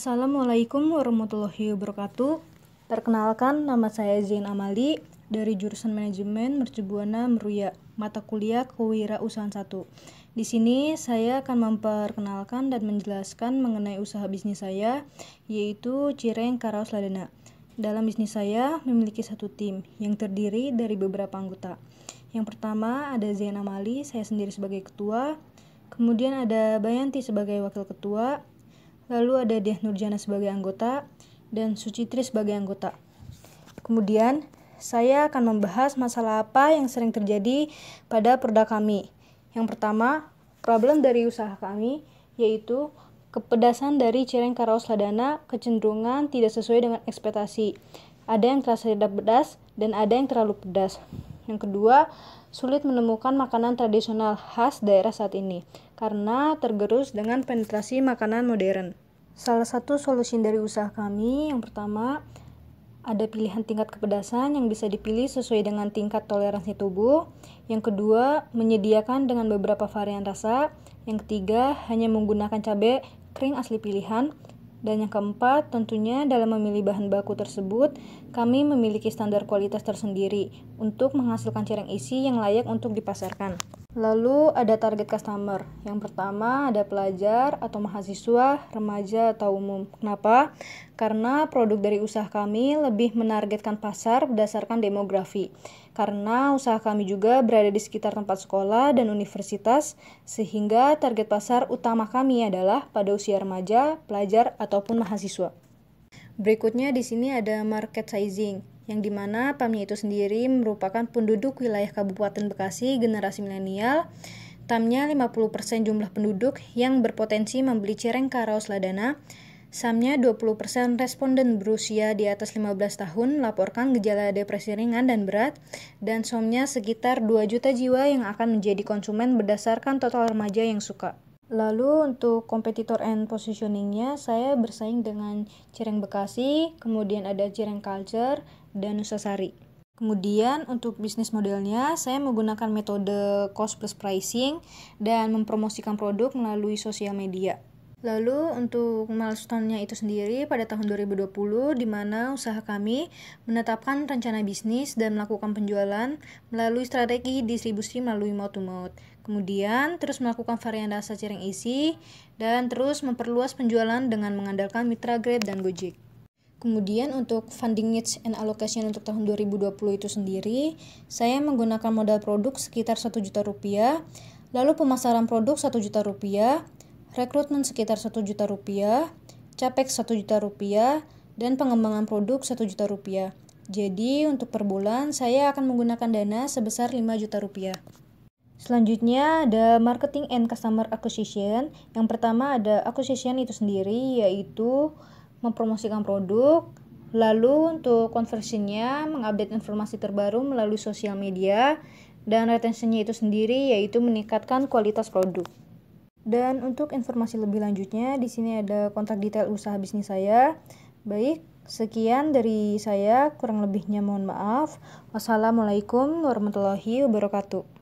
Assalamualaikum warahmatullahi wabarakatuh. Perkenalkan, nama saya Zain Amali dari jurusan Manajemen Mercubuana Meruya, mata kuliah Kewirausahaan 1. Di sini saya akan memperkenalkan dan menjelaskan mengenai usaha bisnis saya, yaitu Cireng Karaos Ladana. Dalam bisnis saya memiliki satu tim yang terdiri dari beberapa anggota. Yang pertama ada Zain Amali, saya sendiri sebagai ketua. Kemudian ada Bayanti sebagai wakil ketua, lalu ada Diah Nurjana sebagai anggota, dan Sucitri sebagai anggota. Kemudian, saya akan membahas masalah apa yang sering terjadi pada perda kami. Yang pertama, problem dari usaha kami, yaitu kepedasan dari cireng karaos ladana, kecenderungan tidak sesuai dengan ekspektasi. Ada yang terasa tidak pedas, dan ada yang terlalu pedas. Yang kedua, sulit menemukan makanan tradisional khas daerah saat ini karena tergerus dengan penetrasi makanan modern. Salah satu solusi dari usaha kami yang pertama ada pilihan tingkat kepedasan yang bisa dipilih sesuai dengan tingkat toleransi tubuh. Yang kedua, menyediakan dengan beberapa varian rasa. Yang ketiga, hanya menggunakan cabai kering asli pilihan. Dan yang keempat, tentunya dalam memilih bahan baku tersebut, kami memiliki standar kualitas tersendiri untuk menghasilkan cireng isi yang layak untuk dipasarkan. Lalu ada target customer. Yang pertama ada pelajar atau mahasiswa, remaja atau umum. Kenapa? Karena produk dari usaha kami lebih menargetkan pasar berdasarkan demografi. Karena usaha kami juga berada di sekitar tempat sekolah dan universitas, sehingga target pasar utama kami adalah pada usia remaja, pelajar ataupun mahasiswa. Berikutnya di sini ada market sizing yang dimana PAMnya itu sendiri merupakan penduduk wilayah Kabupaten Bekasi generasi milenial, tamnya 50% jumlah penduduk yang berpotensi membeli cireng karaos ladana, Samnya 20% responden berusia di atas 15 tahun laporkan gejala depresi ringan dan berat, dan somnya sekitar 2 juta jiwa yang akan menjadi konsumen berdasarkan total remaja yang suka. Lalu untuk kompetitor and positioningnya, saya bersaing dengan Cireng Bekasi, kemudian ada Cireng Culture, dan Nusasari. Kemudian untuk bisnis modelnya, saya menggunakan metode cost plus pricing dan mempromosikan produk melalui sosial media. Lalu untuk milestone-nya itu sendiri pada tahun 2020 di mana usaha kami menetapkan rencana bisnis dan melakukan penjualan melalui strategi distribusi melalui mouth to mouth. Kemudian terus melakukan varian rasa cireng isi dan terus memperluas penjualan dengan mengandalkan mitra Grab dan Gojek. Kemudian untuk funding needs and allocation untuk tahun 2020 itu sendiri, saya menggunakan modal produk sekitar 1 juta rupiah, lalu pemasaran produk 1 juta rupiah, rekrutmen sekitar 1 juta rupiah, capek 1 juta rupiah, dan pengembangan produk 1 juta rupiah. Jadi untuk per bulan saya akan menggunakan dana sebesar 5 juta rupiah. Selanjutnya ada marketing and customer acquisition. Yang pertama ada acquisition itu sendiri yaitu mempromosikan produk, lalu untuk konversinya mengupdate informasi terbaru melalui sosial media dan retentionnya itu sendiri yaitu meningkatkan kualitas produk. Dan untuk informasi lebih lanjutnya, di sini ada kontak detail usaha bisnis saya. Baik, sekian dari saya, kurang lebihnya mohon maaf. Wassalamualaikum warahmatullahi wabarakatuh.